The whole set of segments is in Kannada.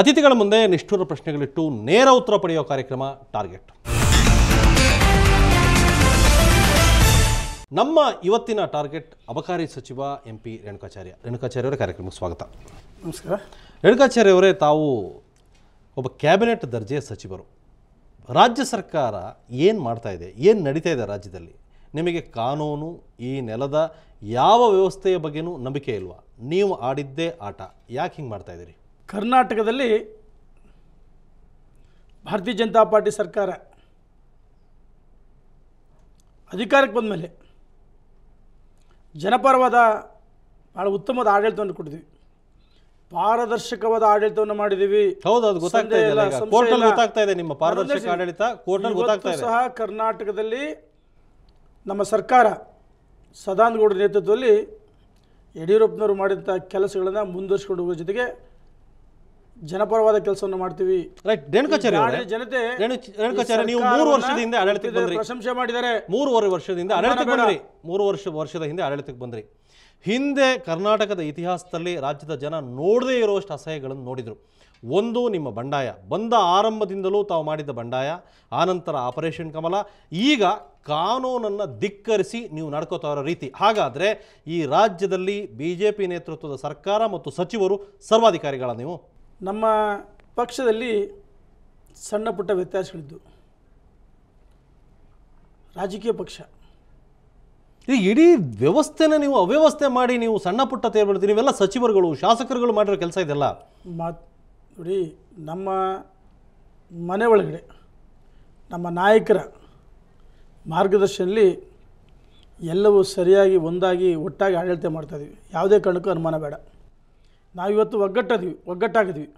ಅತಿಥಿಗಳ ಮುಂದೆ ನಿಷ್ಠುರ ಪ್ರಶ್ನೆಗಳಿಟ್ಟು ನೇರ ಉತ್ತರ ಪಡೆಯುವ ಕಾರ್ಯಕ್ರಮ ಟಾರ್ಗೆಟ್ ನಮ್ಮ ಇವತ್ತಿನ ಟಾರ್ಗೆಟ್ ಅಬಕಾರಿ ಸಚಿವ ಎಂ ಪಿ ರೇಣುಕಾಚಾರ್ಯ ರೇಣುಕಾಚಾರ್ಯ ಅವರ ಕಾರ್ಯಕ್ರಮಕ್ಕೆ ಸ್ವಾಗತ ನಮಸ್ಕಾರ ರೇಣುಕಾಚಾರ್ಯ ಅವರೇ ತಾವು ಒಬ್ಬ ಕ್ಯಾಬಿನೆಟ್ ದರ್ಜೆಯ ಸಚಿವರು ರಾಜ್ಯ ಸರ್ಕಾರ ಏನು ಮಾಡ್ತಾ ಇದೆ ಏನು ನಡೀತಾ ಇದೆ ರಾಜ್ಯದಲ್ಲಿ ನಿಮಗೆ ಕಾನೂನು ಈ ನೆಲದ ಯಾವ ವ್ಯವಸ್ಥೆಯ ಬಗ್ಗೆನೂ ನಂಬಿಕೆ ಇಲ್ವಾ ನೀವು ಆಡಿದ್ದೇ ಆಟ ಯಾಕೆ ಹಿಂಗೆ ಮಾಡ್ತಾ ಇದ್ದೀರಿ ಕರ್ನಾಟಕದಲ್ಲಿ ಭಾರತೀಯ ಜನತಾ ಪಾರ್ಟಿ ಸರ್ಕಾರ ಅಧಿಕಾರಕ್ಕೆ ಬಂದ ಮೇಲೆ ಜನಪರವಾದ ಭಾಳ ಉತ್ತಮವಾದ ಆಡಳಿತವನ್ನು ಕೊಟ್ಟಿದ್ವಿ ಪಾರದರ್ಶಕವಾದ ಆಡಳಿತವನ್ನು ಮಾಡಿದ್ದೀವಿ ಹೌದು ಗೊತ್ತಾಗ್ತಾ ಇದೆ ನಿಮ್ಮ ಪಾರದರ್ಶಕ ಆಡಳಿತ ಗೊತ್ತಾಗ್ತಾ ಸಹ ಕರ್ನಾಟಕದಲ್ಲಿ ನಮ್ಮ ಸರ್ಕಾರ ಸದಾನಗೌಡ ನೇತೃತ್ವದಲ್ಲಿ ಯಡಿಯೂರಪ್ಪನವರು ಮಾಡಿದಂಥ ಕೆಲಸಗಳನ್ನು ಮುಂದುವರಿಸಿಕೊಂಡು ಹೋಗೋ ಜೊತೆಗೆ ಜನಪರವಾದ ಕೆಲಸವನ್ನು ಮಾಡ್ತೀವಿ ರೈಟ್ ಅವರೇ, ಜನತೆ ನೀವು ಮೂರು ವರ್ಷದಿಂದ ಆಡಳಿತಕ್ಕೆ ಬಂದ್ರಿ ಪ್ರಶಂಸೆ ಮಾಡಿದರೆ ಮೂರುವರೆ ವರ್ಷದಿಂದ ಆಡಳಿತಕ್ಕೆ ಬಂದ್ರಿ ಮೂರು ವರ್ಷ ವರ್ಷದ ಹಿಂದೆ ಆಡಳಿತಕ್ಕೆ ಬಂದ್ರಿ ಹಿಂದೆ ಕರ್ನಾಟಕದ ಇತಿಹಾಸದಲ್ಲಿ ರಾಜ್ಯದ ಜನ ನೋಡದೇ ಇರುವಷ್ಟು ಅಸಹ್ಯಗಳನ್ನು ನೋಡಿದರು ಒಂದು ನಿಮ್ಮ ಬಂಡಾಯ ಬಂದ ಆರಂಭದಿಂದಲೂ ತಾವು ಮಾಡಿದ್ದ ಬಂಡಾಯ ಆನಂತರ ಆಪರೇಷನ್ ಕಮಲ ಈಗ ಕಾನೂನನ್ನು ಧಿಕ್ಕರಿಸಿ ನೀವು ನಡ್ಕೋತಾ ಇರೋ ರೀತಿ ಹಾಗಾದರೆ ಈ ರಾಜ್ಯದಲ್ಲಿ ಬಿ ನೇತೃತ್ವದ ಸರ್ಕಾರ ಮತ್ತು ಸಚಿವರು ಸರ್ವಾಧಿಕಾರಿಗಳ ನೀವು ನಮ್ಮ ಪಕ್ಷದಲ್ಲಿ ಸಣ್ಣ ಪುಟ್ಟ ವ್ಯತ್ಯಾಸಗಳಿದ್ದು ರಾಜಕೀಯ ಪಕ್ಷ ಇದು ಇಡೀ ವ್ಯವಸ್ಥೆನ ನೀವು ಅವ್ಯವಸ್ಥೆ ಮಾಡಿ ನೀವು ಸಣ್ಣ ಪುಟ್ಟ ತೇರ್ಬಿಡ್ತೀರಿ ನೀವೆಲ್ಲ ಸಚಿವರುಗಳು ಶಾಸಕರುಗಳು ಮಾಡಿರೋ ಕೆಲಸ ಇದೆಲ್ಲ ಮಾತ್ ನೋಡಿ ನಮ್ಮ ಮನೆ ಒಳಗಡೆ ನಮ್ಮ ನಾಯಕರ ಮಾರ್ಗದರ್ಶನಲ್ಲಿ ಎಲ್ಲವೂ ಸರಿಯಾಗಿ ಒಂದಾಗಿ ಒಟ್ಟಾಗಿ ಆಡಳಿತ ಮಾಡ್ತಾಯಿದ್ವಿ ಯಾವುದೇ ಕಾರಣಕ್ಕೂ ಅನುಮಾನ ಬೇಡ ನಾವಿವತ್ತು ಒಗ್ಗಟ್ಟದೀವಿ ಒಗ್ಗಟ್ಟಾಗಿದ್ವಿ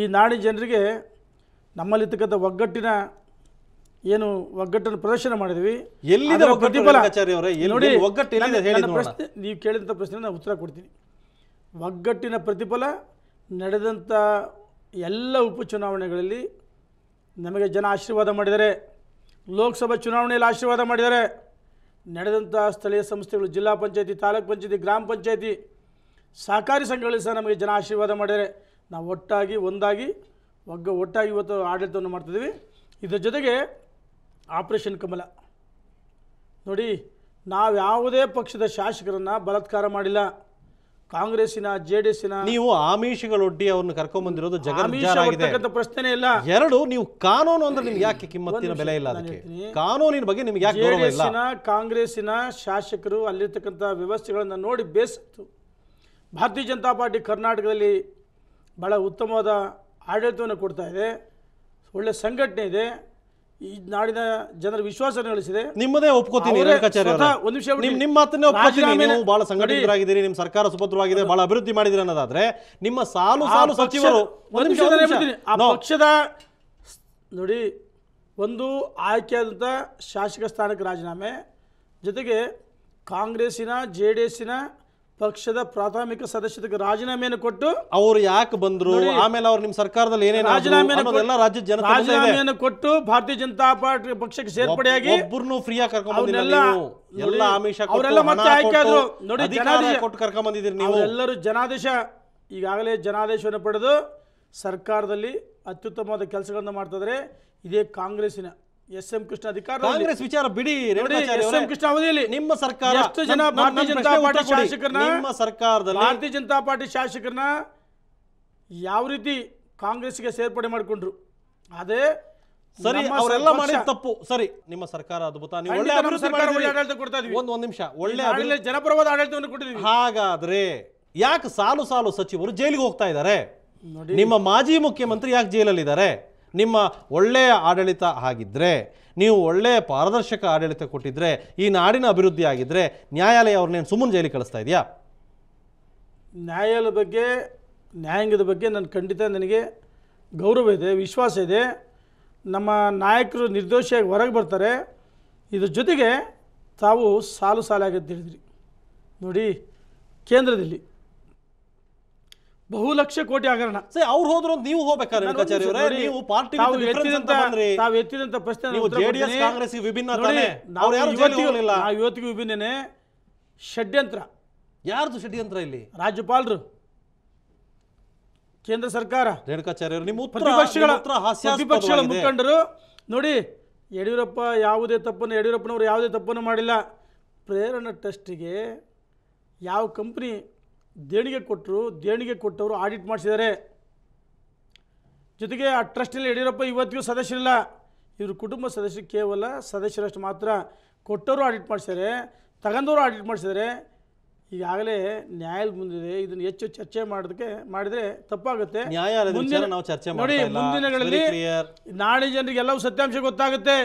ಈ ನಾಡಿನ ಜನರಿಗೆ ನಮ್ಮಲ್ಲಿರ್ತಕ್ಕಂಥ ಒಗ್ಗಟ್ಟಿನ ಏನು ಒಗ್ಗಟ್ಟನ್ನು ಪ್ರದರ್ಶನ ಮಾಡಿದ್ವಿ ಎಲ್ಲಿದೆ ಪ್ರತಿಫಲ ನೋಡಿ ಒಗ್ಗಟ್ಟು ಪ್ರಶ್ನೆ ನೀವು ಕೇಳಿದಂಥ ಪ್ರಶ್ನೆ ನಾನು ಉತ್ತರ ಕೊಡ್ತೀನಿ ಒಗ್ಗಟ್ಟಿನ ಪ್ರತಿಫಲ ನಡೆದಂಥ ಎಲ್ಲ ಉಪಚುನಾವಣೆಗಳಲ್ಲಿ ನಮಗೆ ಜನ ಆಶೀರ್ವಾದ ಮಾಡಿದ್ದಾರೆ ಲೋಕಸಭಾ ಚುನಾವಣೆಯಲ್ಲಿ ಆಶೀರ್ವಾದ ಮಾಡಿದ್ದಾರೆ ನಡೆದಂಥ ಸ್ಥಳೀಯ ಸಂಸ್ಥೆಗಳು ಜಿಲ್ಲಾ ಪಂಚಾಯತಿ ತಾಲೂಕು ಪಂಚಾಯತಿ ಗ್ರಾಮ ಪಂಚಾಯತಿ ಸಹಕಾರಿ ಸಂಘಗಳಲ್ಲಿ ಸಹ ನಮಗೆ ಜನ ಆಶೀರ್ವಾದ ಮಾಡಿದರೆ ನಾವು ಒಟ್ಟಾಗಿ ಒಂದಾಗಿ ಒಗ್ಗ ಒಟ್ಟಾಗಿ ಇವತ್ತು ಆಡಳಿತವನ್ನು ಮಾಡ್ತಿದ್ದೀವಿ ಇದರ ಜೊತೆಗೆ ಆಪರೇಷನ್ ಕಮಲ ನೋಡಿ ನಾವು ಯಾವುದೇ ಪಕ್ಷದ ಶಾಸಕರನ್ನು ಬಲಾತ್ಕಾರ ಮಾಡಿಲ್ಲ ಕಾಂಗ್ರೆಸ್ಸಿನ ಜೆ ಡಿ ಎಸ್ಸಿನ ನೀವು ಆಮಿಷಗಳೊಡ್ಡಿ ಅವ್ರನ್ನ ಕರ್ಕೊಂಡ್ಬಂದಿರೋದು ಜಗತ್ತಕ್ಕಂಥ ಪ್ರಶ್ನೆ ಇಲ್ಲ ಎರಡು ನೀವು ಕಾನೂನು ಅಂದ್ರೆ ನಿಮ್ಗೆ ಯಾಕೆ ಕಿಮ್ಮತ್ತಿನ ಬೆಲೆ ಇಲ್ಲ ಕಾನೂನಿನ ಬಗ್ಗೆ ನಿಮ್ಗೆ ಯಾಕೆ ಕಾಂಗ್ರೆಸ್ಸಿನ ಶಾಸಕರು ಅಲ್ಲಿರ್ತಕ್ಕಂಥ ವ್ಯವಸ್ಥೆಗಳನ್ನು ನೋಡಿ ಬೇಸತ್ತು ಭಾರತೀಯ ಜನತಾ ಪಾರ್ಟಿ ಕರ್ನಾಟಕದಲ್ಲಿ ಭಾಳ ಉತ್ತಮವಾದ ಆಡಳಿತವನ್ನು ಕೊಡ್ತಾ ಇದೆ ಒಳ್ಳೆಯ ಸಂಘಟನೆ ಇದೆ ಈ ನಾಡಿನ ಜನರ ವಿಶ್ವಾಸ ಗಳಿಸಿದೆ ನಿಮ್ಮದೇ ಒಪ್ಕೋತೀನಿ ಒಂದು ವಿಷಯ ನಿಮ್ಮ ನಿಮ್ಮ ಮಾತನ್ನೇ ಒಪ್ಕೋತೀನಿ ನೀವು ಬಹಳ ಸಂಘಟಿತರಾಗಿದ್ದೀರಿ ನಿಮ್ಮ ಸರ್ಕಾರ ಸುಭದ್ರವಾಗಿದೆ ಬಹಳ ಅಭಿವೃದ್ಧಿ ಮಾಡಿದಿರಿ ಅನ್ನೋದಾದ್ರೆ ನಿಮ್ಮ ಸಾಲು ಸಾಲು ಸಚಿವರು ಒಂದು ನಿಮಿಷ ಆ ಪಕ್ಷದ ನೋಡಿ ಒಂದು ಆಯ್ಕೆಯಾದಂಥ ಶಾಸಕ ಸ್ಥಾನಕ್ಕೆ ರಾಜೀನಾಮೆ ಜೊತೆಗೆ ಕಾಂಗ್ರೆಸ್ಸಿನ ಜೆ ಡಿ ಎಸ್ಸಿನ ಪಕ್ಷದ ಪ್ರಾಥಮಿಕ ಸದಸ್ಯರಿಗೆ ರಾಜೀನಾಮೆಯನ್ನು ಕೊಟ್ಟು ಅವರು ಯಾಕೆ ಬಂದ್ರು ಆಮೇಲೆ ಅವ್ರು ನಿಮ್ಮ ಸರ್ಕಾರದಲ್ಲಿ ಏನೇನು ರಾಜೀನಾಮೆಯನ್ನು ರಾಜ್ಯ ಜನ ರಾಜೀನಾಮೆಯನ್ನು ಕೊಟ್ಟು ಭಾರತೀಯ ಜನತಾ ಪಾರ್ಟಿ ಪಕ್ಷಕ್ಕೆ ಸೇರ್ಪಡೆಯಾಗಿ ಒಬ್ಬರು ಫ್ರೀ ಆಗಿ ಕರ್ಕೊಂಡು ಎಲ್ಲ ಆಮಿಷ ಅವರೆಲ್ಲ ನೋಡಿ ಕೊಟ್ಟು ಕರ್ಕೊಂಡ್ ಬಂದಿದ್ದೀರಿ ನೀವು ಎಲ್ಲರೂ ಜನಾದೇಶ ಈಗಾಗಲೇ ಜನಾದೇಶವನ್ನು ಪಡೆದು ಸರ್ಕಾರದಲ್ಲಿ ಅತ್ಯುತ್ತಮವಾದ ಕೆಲಸಗಳನ್ನು ಮಾಡ್ತಾ ಇದೇ ಕಾಂಗ್ರೆಸ್ಸಿನ ಎಸ್ ಎಂ ಕೃಷ್ಣ ಅಧಿಕಾರ ಕಾಂಗ್ರೆಸ್ ವಿಚಾರ ಬಿಡಿ ಕೃಷ್ಣ ಅವಧಿಯಲ್ಲಿ ನಿಮ್ಮ ಸರ್ಕಾರ ಎಷ್ಟು ಜನ ಭಾರತೀಯ ಜನತಾ ಪಾರ್ಟಿ ಶಾಸಕರನ್ನ ನಿಮ್ಮ ಸರ್ಕಾರದಲ್ಲಿ ಭಾರತೀಯ ಜನತಾ ಪಾರ್ಟಿ ಶಾಸಕರನ್ನ ಯಾವ ರೀತಿ ಕಾಂಗ್ರೆಸ್ಗೆ ಸೇರ್ಪಡೆ ಮಾಡಿಕೊಂಡ್ರು ಅದೇ ಸರಿ ಅವರೆಲ್ಲ ಮಾಡಿದ ತಪ್ಪು ಸರಿ ನಿಮ್ಮ ಸರ್ಕಾರ ಅದ್ಭುತ ನೀವು ಒಳ್ಳೆ ಆಡಳಿತ ಕೊಡ್ತಾ ಇದೀವಿ ಒಂದು ಒಂದು ನಿಮಿಷ ಒಳ್ಳೆ ಜನಪ್ರವಾದ ಆಡಳಿತವನ್ನು ಕೊಟ್ಟಿದ್ದೀವಿ ಹಾಗಾದ್ರೆ ಯಾಕೆ ಸಾಲು ಸಾಲು ಸಚಿವರು ಜೈಲಿಗೆ ಹೋಗ್ತಾ ಇದ್ದಾರೆ ನಿಮ್ಮ ಮಾಜಿ ಮುಖ್ಯಮಂತ್ರಿ ಯಾಕೆ ಜೈಲಲ್ಲಿದ್ದಾರೆ ನಿಮ್ಮ ಒಳ್ಳೆಯ ಆಡಳಿತ ಆಗಿದ್ದರೆ ನೀವು ಒಳ್ಳೆಯ ಪಾರದರ್ಶಕ ಆಡಳಿತ ಕೊಟ್ಟಿದ್ದರೆ ಈ ನಾಡಿನ ಅಭಿವೃದ್ಧಿ ಆಗಿದ್ದರೆ ನ್ಯಾಯಾಲಯ ಅವ್ರನ್ನೇನು ಸುಮ್ಮನೆ ಜೈಲಿಗೆ ಕಳಿಸ್ತಾ ಇದೆಯಾ ನ್ಯಾಯಾಲಯದ ಬಗ್ಗೆ ನ್ಯಾಯಾಂಗದ ಬಗ್ಗೆ ನಾನು ಖಂಡಿತ ನನಗೆ ಗೌರವ ಇದೆ ವಿಶ್ವಾಸ ಇದೆ ನಮ್ಮ ನಾಯಕರು ನಿರ್ದೋಷಿಯಾಗಿ ಹೊರಗೆ ಬರ್ತಾರೆ ಇದ್ರ ಜೊತೆಗೆ ತಾವು ಸಾಲು ಸಾಲಾಗಿ ಹೇಳಿದ್ರಿ ನೋಡಿ ಕೇಂದ್ರದಲ್ಲಿ ಬಹು ಲಕ್ಷ ಕೋಟಿ ಹಗರಣ ಸರ್ ಅವ್ರು ಹೋದ್ರು ನೀವು ಹೋಗ್ಬೇಕಾದ್ರೆ ಕಚೇರಿ ಕಾಂಗ್ರೆಸ್ ವಿಭಿನ್ನ ನಾವು ಯಾರು ವಿಭಿನ್ನನೆ ಷಡ್ಯಂತ್ರ ಯಾರ್ದು ಷಡ್ಯಂತ್ರ ಇಲ್ಲಿ ರಾಜ್ಯಪಾಲರು ಕೇಂದ್ರ ಸರ್ಕಾರ ರೇಣುಕಾಚಾರ್ಯರು ನಿಮ್ಮ ಪ್ರತಿಪಕ್ಷಗಳ ಪ್ರತಿಪಕ್ಷಗಳ ಮುಖಂಡರು ನೋಡಿ ಯಡಿಯೂರಪ್ಪ ಯಾವುದೇ ತಪ್ಪನ್ನು ಯಡಿಯೂರಪ್ಪನವರು ಯಾವುದೇ ತಪ್ಪನ್ನು ಮಾಡಿಲ್ಲ ಪ್ರೇರಣ ಟೆಸ್ಟಿಗೆ ಯಾವ ಕಂಪ್ನಿ ದೇಣಿಗೆ ಕೊಟ್ಟರು ದೇಣಿಗೆ ಕೊಟ್ಟವರು ಆಡಿಟ್ ಮಾಡಿಸಿದ್ದಾರೆ ಜೊತೆಗೆ ಆ ಟ್ರಸ್ಟಲ್ಲಿ ಯಡಿಯೂರಪ್ಪ ಇವತ್ತಿಗೂ ಸದಸ್ಯರಿಲ್ಲ ಇವ್ರ ಕುಟುಂಬ ಸದಸ್ಯರು ಕೇವಲ ಸದಸ್ಯರಷ್ಟು ಮಾತ್ರ ಕೊಟ್ಟವರು ಆಡಿಟ್ ಮಾಡಿಸಿದ್ದಾರೆ ತಗೊಂಡವರು ಆಡಿಟ್ ಮಾಡಿಸಿದ್ದಾರೆ ಈಗಾಗಲೇ ನ್ಯಾಯಾಲಯ ಮುಂದಿದೆ ಇದನ್ನು ಹೆಚ್ಚು ಚರ್ಚೆ ಮಾಡೋದಕ್ಕೆ ಮಾಡಿದರೆ ತಪ್ಪಾಗುತ್ತೆ ನಾವು ಚರ್ಚೆ ನೋಡಿ ಮುಂದಿನಗಳಲ್ಲಿ ನಾಳೆ ಜನರಿಗೆ ಎಲ್ಲವೂ ಸತ್ಯಾಂಶ ಗೊತ್ತಾಗುತ್ತೆ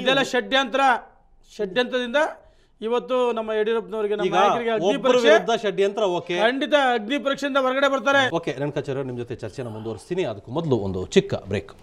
ಇದೆಲ್ಲ ಷಡ್ಯಂತ್ರ ಷಡ್ಯಂತ್ರದಿಂದ ಇವತ್ತು ನಮ್ಮ ಯಡಿಯೂರಪ್ಪನವರಿಗೆ ಷಡ್ಯಂತ್ರ ಓಕೆ ಖಂಡಿತ ಅಗ್ನಿ ಪರೀಕ್ಷೆಯಿಂದ ಹೊರಗಡೆ ಬರ್ತಾರೆ ಓಕೆ ಕಚೇರಿ ನಿಮ್ ಜೊತೆ ಚರ್ಚೆನ ಮುಂದುವರಿಸ್ತೀನಿ ಅದಕ್ಕೂ ಮೊದಲು ಒಂದು ಚಿಕ್ಕ ಬ್ರೇಕ್